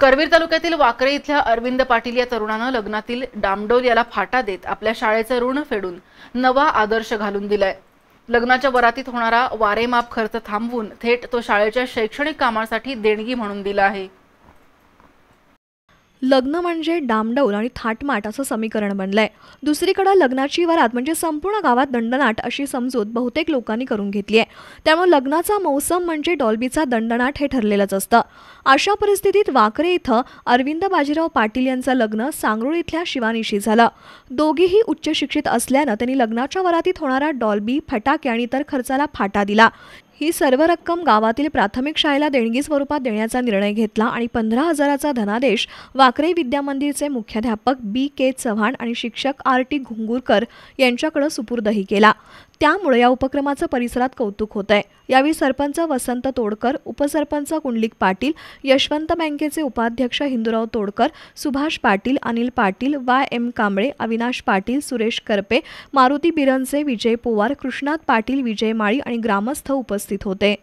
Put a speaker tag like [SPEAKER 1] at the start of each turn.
[SPEAKER 1] करवीर तालुक्यातील वाकरे इथल्या अरविंद पाटील या तरुणानं लग्नातील डामडोल याला फाटा देत आपल्या शाळेचं ऋण फेडून नवा आदर्श घालून दिलाय लग्नाच्या वरातीत होणारा वारेमाप खर्च थांबवून थेट तो शाळेच्या शैक्षणिक कामासाठी देणगी म्हणून दिला आहे
[SPEAKER 2] लग्न म्हणजे डामडौल आणि थाटमाट असं समीकरण बनलंय दुसरीकडं लग्नाची वरात म्हणजे संपूर्ण गावात दंडनाट अशी समजूत बहुतेक लोकांनी करून घेतली आहे त्यामुळे लग्नाचा मौसम म्हणजे डॉल्बीचा दंडनाट हे ठरलेलंच असतं अशा परिस्थितीत वाकरे इथं अरविंद बाजीराव पाटील यांचं लग्न सांगरुळ इथल्या शिवानीशी झालं दोघीही उच्च शिक्षित असल्यानं त्यांनी लग्नाच्या वरातीत होणारा डॉल्बी फटाके आणि इतर खर्चाला फाटा दिला ही सर्व रक्कम गावातील प्राथमिक शाळेला देणगी स्वरूपात देण्याचा निर्णय घेतला आणि पंधरा हजाराचा धनादेश वाकरे विद्या मंदिरचे मुख्याध्यापक बी के चव्हाण आणि शिक्षक आर टी घुंगूरकर यांच्याकडे सुपूर्दही केला त्यामुळे या उपक्रमाचं परिसरात कौतुक होत आहे यावेळी सरपंच वसंत तोडकर उपसरपंच कुंडलिक पाटील यशवंत बँकेचे उपाध्यक्ष हिंदूराव तोडकर सुभाष पाटील अनिल पाटील वाय एम कांबळे अविनाश पाटील सुरेश करपे मारुती बिरनचे विजय पोवार कृष्णात पाटील विजय माळी आणि ग्रामस्थ उपस्थित होते